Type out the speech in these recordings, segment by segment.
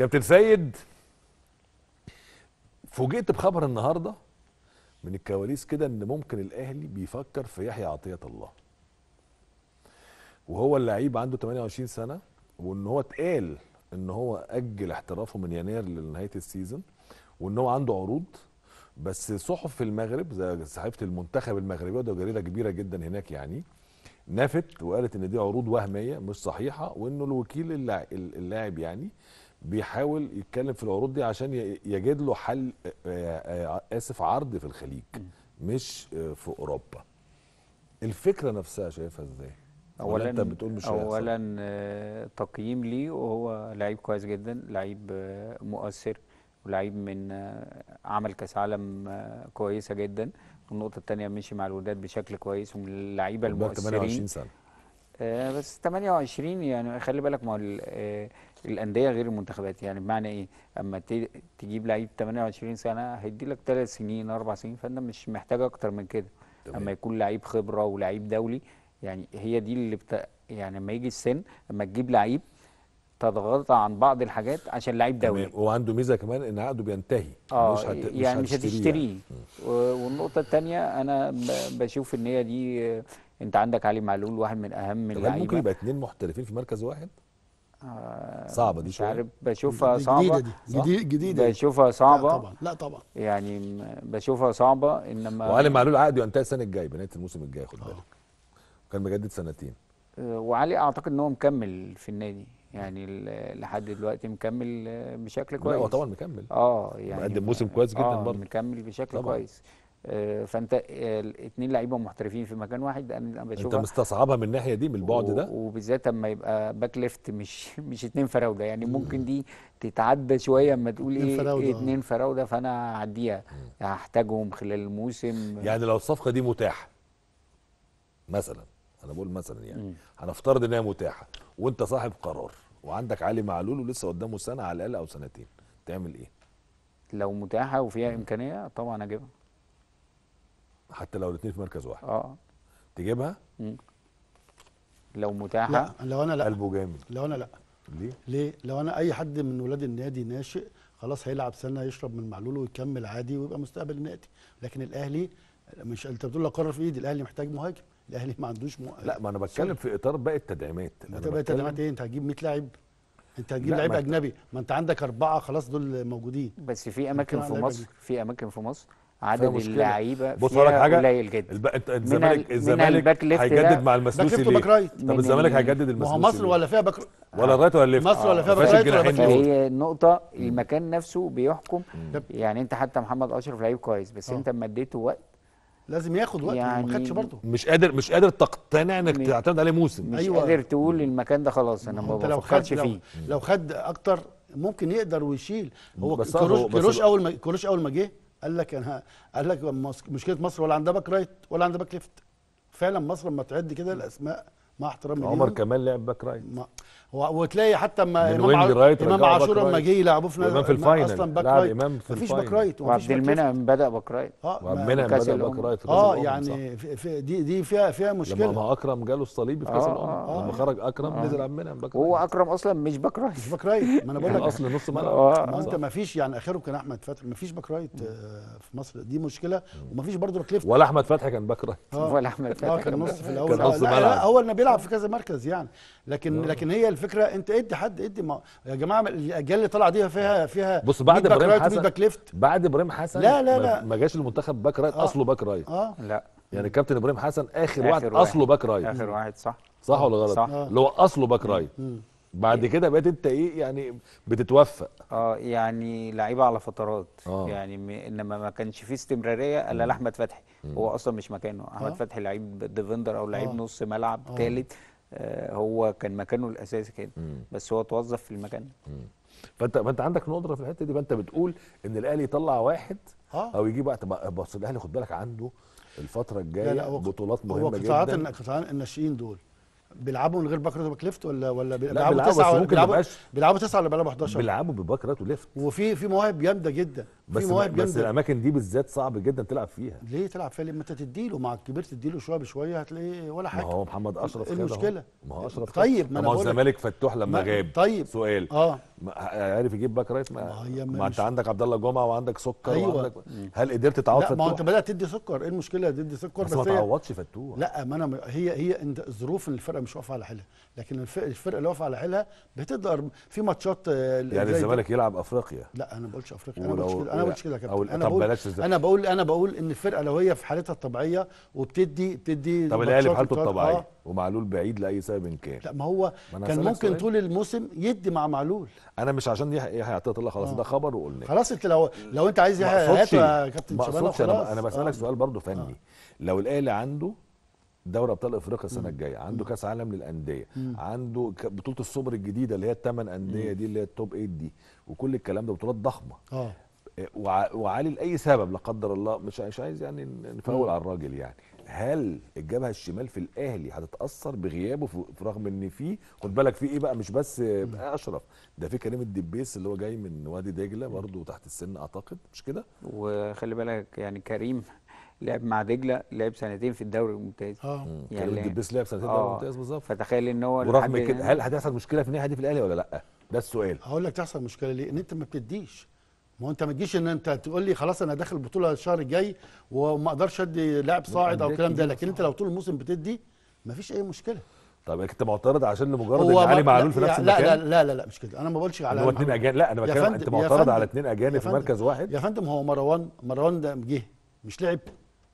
كابتن سيد فوجئت بخبر النهارده من الكواليس كده ان ممكن الاهلي بيفكر في يحيى عطيه الله وهو اللعيب عنده 28 سنه وان هو اتقال ان هو اجل احترافه من يناير لنهايه السيزون وان هو عنده عروض بس صحف في المغرب زي صحيفه المنتخب المغربي وده جريده كبيره جدا هناك يعني نفت وقالت ان دي عروض وهميه مش صحيحه وانه الوكيل اللاعب يعني بيحاول يتكلم في العروض دي عشان يجد له حل اسف عرض في الخليج مش في اوروبا الفكره نفسها شايفها ازاي اولا انت بتقول مش اولا تقييم ليه وهو لعيب كويس جدا لعيب مؤثر ولعيب من عمل كاس عالم كويسه جدا النقطه الثانيه مشي مع الوداد بشكل كويس ومن اللعيبه المؤثرين 28 سنه بس 28 يعني خلي بالك ما الانديه غير المنتخبات يعني بمعنى ايه اما تجيب لعيب 28 سنه هيدي لك ثلاث سنين اربع سنين فانت مش محتاج اكتر من كده طبعا. اما يكون لعيب خبره ولعيب دولي يعني هي دي اللي بت... يعني لما يجي السن لما تجيب لعيب تضغط عن بعض الحاجات عشان لعيب دولي وعنده ميزه كمان ان عقده بينتهي آه يعني مش هت... يعني مش هتشتريه يعني. والنقطه الثانيه انا بشوف ان هي دي انت عندك علي معلول واحد من اهم اللعيبه ممكن يبقى اثنين محترفين في مركز واحد آه، صعبه دي مش عارف بشوفها صعبه جديده دي جديد جديده بشوفها صعبه لا طبعا لا طبعا يعني بشوفها صعبه انما وعلي معلول عقده ينتهي السنه الجايه بنهايه الموسم الجاي خد بالك آه. كان مجدد سنتين آه، وعلي اعتقد ان هو مكمل في النادي يعني لحد دلوقتي مكمل بشكل كويس لا هو طبعا مكمل اه يعني مقدم موسم كويس جدا آه برضه مكمل بشكل طبعًا. كويس آه، فانت الاثنين آه، لعيبه محترفين في مكان واحد انا بشوفها انت مستصعبها من الناحيه دي من البعد ده وبالذات اما يبقى باك ليفت مش مش اثنين فراوده يعني ممكن دي تتعدى شويه اما تقول إيه،, ايه فراودة. اثنين فراوده فانا هعديها هحتاجهم خلال الموسم يعني لو الصفقه دي متاحه مثلا انا بقول مثلا يعني هنفترض انها متاحه وانت صاحب قرار وعندك علي معلول ولسه قدامه سنه على الاقل او سنتين تعمل ايه؟ لو متاحه وفيها امكانيه طبعا اجيبها حتى لو الاثنين في مركز واحد اه تجيبها مم. لو متاحه لا لو انا لا قلبه جامد لو انا لا ليه ليه لو انا اي حد من ولاد النادي ناشئ خلاص هيلعب سنه يشرب من معلول ويكمل عادي ويبقى مستقبل النادي لكن الاهلي مش انت بتقول قرر في ايدي الاهلي محتاج مهاجم الاهلي ما عندوش مو... لا ما انا بتكلم في اطار باقي التدعيمات انت باقي التدعيمات ايه انت هتجيب 100 لاعب انت هتجيب لعيب اجنبي ما انت عندك اربعه خلاص دول موجودين بس في اماكن في مصر في اماكن في مصر عدد اللعيبه بص لك حاجه قليل جدا الزمالك الزمالك هيجدد مع المسلوسي ليه؟ طب الزمالك هيجدد المسلوسي ما هو مصر ولا فيها باك ولا رايت ولا ليفت مصر ولا فيها آه، باك رايت ولا هي النقطه المكان نفسه بيحكم يعني انت حتى محمد اشرف لعيب كويس بس آه. انت اما اديته وقت لازم ياخد وقت يعني ما خدش برضه مش قادر مش قادر تقتنع انك تعتمد عليه موسم مش أيوة. قادر تقول المكان ده خلاص انا ما بفكرش فيه لو خد اكتر ممكن يقدر ويشيل هو كروش كروش اول ما كروش اول ما جه قال لك انا قال لك مشكله مصر ولا عندها باك رايت ولا عندها باك ليفت فعلا مصر لما تعد كده الاسماء مع احترامي عمر كمال لعب باك رايت وتلاقي حتى اما امام عاشور امام عاشور لما جه يلعبوا في امام في الفاينل اصلا باك رايت امام في مفيش باك رايت وعبد المنعم بدا باك رايت اه وعبد المنعم بدا باك رايت اه يعني في دي دي فيها فيها مشكله لما اكرم جاله الصليبي في كاس آه، الامم آه، لما آه. خرج اكرم نزل عبد المنعم باك رايت هو اكرم اصلا مش باك رايت مش باك رايت ما انا بقول يعني لك اصل نص ملعب ما انت مفيش يعني اخره كان احمد فتحي مفيش باك رايت في مصر دي مشكله ومفيش برضه كليفت ولا احمد فتحي كان باك رايت ولا احمد فتحي كان نص في الاول كان نص ملعب هو بيلعب في كذا مركز يعني لكن آه. لكن هي الفكره انت ادي حد ادي ما يا جماعه الاجيال اللي طالعه دي فيها فيها بص بعد ابراهيم حسن باك ليفت بعد ابراهيم حسن لا لا لا ما جاش المنتخب باك رايت آه اصله باك رايت اه لا يعني الكابتن ابراهيم حسن اخر, آخر واحد, واحد اصله باك رايت اخر واحد صح صح ولا غلط؟ اللي هو اصله باك رايت بعد كده بقيت انت ايه يعني بتتوفق اه يعني لعيبه على فترات آه. يعني م... انما ما كانش فيه استمراريه الا لاحمد فتحي مم. هو اصلا مش مكانه احمد آه. فتحي لعيب ديفندر او لعيب آه. نص ملعب ثالث آه. آه هو كان مكانه الاساسي كده مم. بس هو توظف في المكان ده فانت فانت عندك ندره في الحته دي فانت بتقول ان الاهلي يطلع واحد آه. او يجيب بقى بص الاهلي خد بالك عنده الفتره الجايه بطولات مهمه جدا هو قطاعات الناشئين دول بيلعبوا من غير باك رايت وباك ليفت ولا ولا بيلعبوا تسعه ممكن بيلعبوا بيلعبوا تسعه ولا بيلعبوا 11 بيلعبوا بباك رايت وليفت وفي في مواهب جامده جدا بس في مواهب جامدة بس الاماكن دي بالذات صعب جدا تلعب فيها ليه تلعب فيها لما انت تديله مع الكبير تديله شويه بشويه هتلاقيه ولا حاجه ما هو محمد اشرف كده المشكله ما هو اشرف طيب ما ما هو الزمالك فتوح لما غاب طيب سؤال اه عارف يجيب باك رايت ما, ما, ما انت عندك عبد الله جمعه وعندك سكر أيوة. وعندك هل قدرت تعوض فتوح؟ ما انت بدات تدي سكر ايه المشكله تدي سكر بس, بس ما تعوضش فتوح لا ما انا هي هي انت الظروف الفرقه مش واقفه على حيلها لكن الفرقه اللي واقفه على حيلها بتقدر في ماتشات آه، يعني الزمالك يلعب افريقيا لا انا ما بقولش افريقيا انا ما بقولش كده انا بقولش كده يا كابتن انا بقول انا بقول انا بقول ان الفرقه لو هي في حالتها الطبيعيه وبتدي بتدي طب الاهلي في حالته الطبيعيه آه. ومعلول بعيد لاي سبب كان لا ما هو كان ممكن طول الموسم يدي مع معلول انا مش عشان يحيى عطيه طلع خلاص آه. ده خبر وقلنا خلاص انت لو لو انت عايز يحيى هاته يا كابتن شبانه خلاص انا بسالك آه. سؤال برضه فني آه. لو الاهلي عنده دوري ابطال افريقيا السنه الجايه عنده كاس عالم للانديه عنده بطوله السوبر الجديده اللي هي الثمان انديه دي اللي هي التوب 8 دي وكل الكلام ده بطولات ضخمه اه وعالي لاي سبب لا قدر الله مش مش عايز يعني نفول على الراجل يعني هل الجبهه الشمال في الاهلي هتتاثر بغيابه في رغم ان في خد بالك في ايه بقى مش بس بقى اشرف ده في كريم الدبيس اللي هو جاي من وادي دجله برضه تحت السن اعتقد مش كده وخلي بالك يعني كريم لعب مع دجله لعب سنتين في الدوري الممتاز اه يعني كريم الدبيس لعب سنتين في الدوري آه. الممتاز بالظبط فتخيل ان هو ورغم كده هل هتحصل مشكله في الناحيه دي في الاهلي ولا لا ده السؤال هقول لك تحصل مشكله ليه ان انت ما بتديش ما هو انت ما تجيش ان انت تقول لي خلاص انا داخل البطوله الشهر الجاي وما اقدرش ادي لاعب صاعد او الكلام ده لكن انت لو طول الموسم بتدي ما فيش اي مشكله طيب انت معترض عشان مجرد ان علي معلول في نفس المكان لا لا لا لا مش كده انا ما بقولش على هو اثنين اجانب لا انا بتكلم انت معترض على اثنين اجانب في مركز واحد يا فندم هو مروان مروان ده جه مش لعب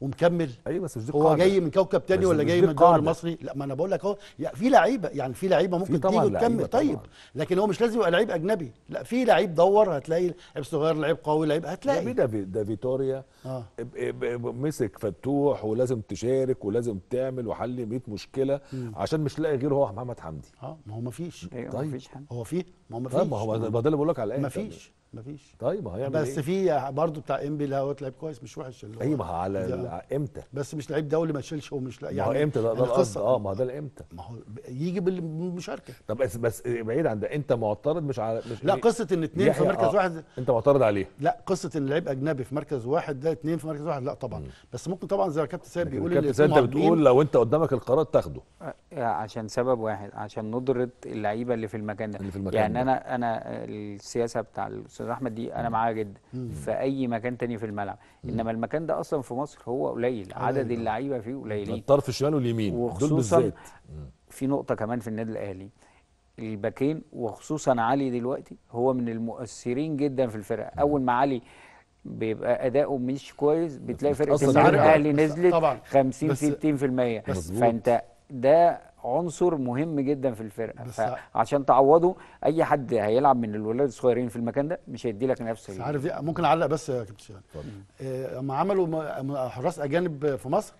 ومكمل ايوه بس مش دي هو قاعدة. جاي من كوكب تاني ولا جاي من الدوري المصري لا ما انا بقول لك اهو يعني في لعيبه يعني في لعيبه ممكن تيجي وتكمل طيب طبعًا. لكن هو مش لازم يبقى لعيب اجنبي لا في لعيب دور هتلاقي لعيب صغير لعيب قوي لعيب هتلاقي ده ده فيتوريا آه. مسك فتوح ولازم تشارك ولازم تعمل وحل 100 مشكله م. عشان مش لاقي غيره هو محمد حمدي اه ما هو ما فيش أيوة، طيب هو في ما هو طيب، ما فيش ما هو ده اللي بقول لك على الاخر ما فيش مفيش طيب ما هيعمل بس إيه؟ في برضه بتاع امبي هو لعيب كويس مش وحش اللي هو ايوه ما على امتى بس مش لعيب دولي ما شيلش ومش لا يعني ما هو يعني امتى ده, ده يعني القصه اه ما هو ده الامتى ما هو يجي بالمشاركه طب بس بس بعيد عن ده انت معترض مش على مش لا يعني قصه ان اثنين في مركز آه واحد انت معترض عليه لا قصه ان لعيب اجنبي في مركز واحد ده اثنين في مركز واحد لا طبعا م. بس ممكن طبعا زي ما كابتن سيد بيقول كابتن سيد انت بتقول لو انت قدامك القرار تاخده آه، عشان سبب واحد عشان ندره اللعيبه اللي في المكان ده اللي في المكان يعني انا انا السياسه بتاع استاذ احمد دي انا معاها جدا في اي مكان تاني في الملعب انما المكان ده اصلا في مصر هو قليل عدد آه. اللعيبه فيه قليلين الطرف الشمال واليمين دول بالذات في نقطه كمان في النادي الاهلي الباكين وخصوصا علي دلوقتي هو من المؤثرين جدا في الفرقه اول ما علي بيبقى اداؤه مش كويس بتلاقي فرقه النادي الاهلي نزلت 50 60% فانت ده عنصر مهم جدا في الفرقه فعشان تعوضه اي حد هيلعب من الولاد الصغيرين في المكان ده مش هيدي لك نفس عارف ممكن اعلق بس يا كابتن شيران لما آه، عملوا حراس اجانب في مصر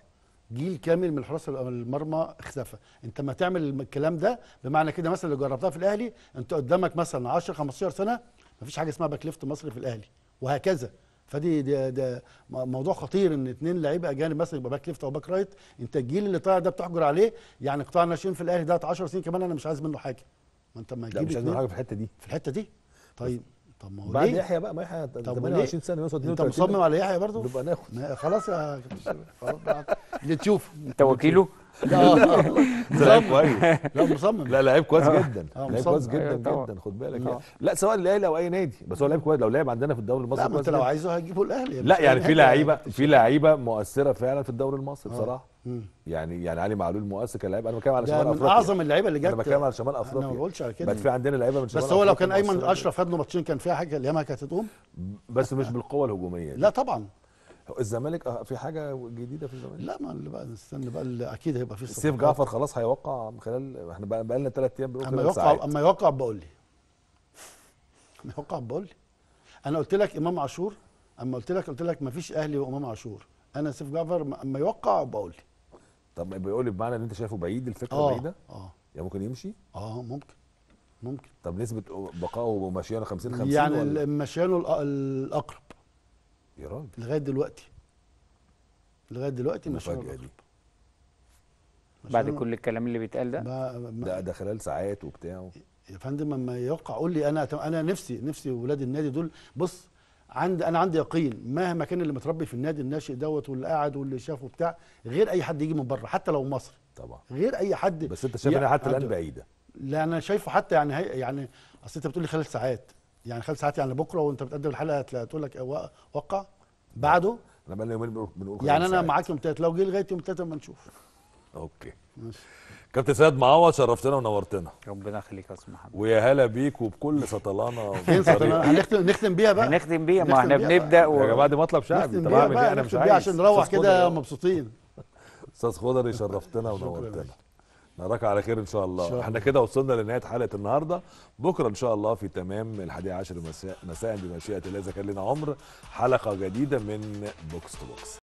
جيل كامل من حراس المرمى اختفى انت ما تعمل الكلام ده بمعنى كده مثلا لو جربتها في الاهلي انت قدامك مثلا 10 15 سنه ما فيش حاجه اسمها باك ليفت مصري في الاهلي وهكذا فدي ده ده موضوع خطير ان اثنين لعيبه اجانب مثلا يبقى باك ليفت او باك رايت انت الجيل اللي طالع ده بتحجر عليه يعني قطاع الناشئين في الاهلي ده 10 سنين كمان انا مش عايز منه حاجه ما انت ما تجيب مش عايز منه حاجه في الحته دي في الحته دي طيب طب ما هو بعد يحيى بقى ما يحيى 28 سنه يوصل انت مصمم على يحيى برضه؟ نبقى ناخد خلاص يا اللي تشوفه انت وكيله لا لعيب كويس لا مصمم لا لعيب كويس آه. جدا آه، لعيب كويس جدا أيوة، جدا خد بالك لا سواء الاهلي او اي نادي بس هو لعيب كويس لو لعب عندنا في الدوري المصري لا انت لو عايزه هتجيبه الاهلي لا يعني في لعيبه في لعيبه مؤثره فعلا في الدوري المصري آه. بصراحه يعني يعني علي معلول مؤثر كلاعب انا بتكلم على شمال افريقيا من اعظم اللعيبه اللي جت انا بتكلم على شمال افريقيا انا ما بقولش على كده بس في عندنا لعيبه من شمال بس هو لو كان ايمن اشرف خد له ماتشين كان فيها حاجه اليمها كانت هتقوم بس مش بالقوه الهجوميه لا طبعا الزمالك آه، في حاجه جديده في الزمالك لا ما اللي بقى نستنى بقى اللي اكيد هيبقى في سيف جعفر خلاص هيوقع من خلال احنا بقى لنا ثلاث ايام بنقول اما يوقع اما يوقع بقول لي اما يوقع بقول لي انا قلت لك امام عاشور اما قلت لك قلت لك ما فيش اهلي وامام عاشور انا سيف جعفر اما يوقع بقول لي طب بيقول لي بمعنى ان انت شايفه بعيد الفكره آه بعيده اه يعني ممكن يمشي اه ممكن ممكن طب نسبه بقائه ومشيانه 50 50 يعني مشيانه الاقرب يا راجل لغايه دلوقتي لغايه دلوقتي مشروع دي بعد كل الكلام اللي بيتقال ده ده ده خلال ساعات وبتاع يا فندم لما يوقع قول لي انا انا نفسي نفسي ولاد النادي دول بص عند انا عندي يقين مهما كان اللي متربي في النادي الناشئ دوت واللي قاعد واللي شافه بتاع غير اي حد يجي من بره حتى لو مصري طبعا غير اي حد بس انت شايفها حتى الان بعيده لا انا شايفه حتى يعني هي يعني اصل انت بتقول لي خلال ساعات يعني خمس ساعات يعني بكره وانت بتقدم الحلقه تقول لك وقع بعده انا بقى لي يومين بنقول يعني انا معاك يوم ثلاث لو جه لغايه يوم ثلاثة اما نشوف اوكي ماشي كابتن سيد معوض شرفتنا ونورتنا ربنا يخليك يا استاذ محمد ويا هلا بيك وبكل سطلانه فين سطلانة؟ هنختم بيها بقى هنختم بيها ما احنا بنبدا و... يا جماعه دي مطلب شعبي طب اعمل ايه انا مش عايز عشان نروح كده مبسوطين استاذ خضري شرفتنا ونورتنا نراك على خير ان شاء الله شاء. احنا كده وصلنا لنهايه حلقه النهارده بكره ان شاء الله في تمام الحادية عشر مساء مساء بمشيئه الله اذا كان لنا عمر حلقه جديده من بوكس تو بوكس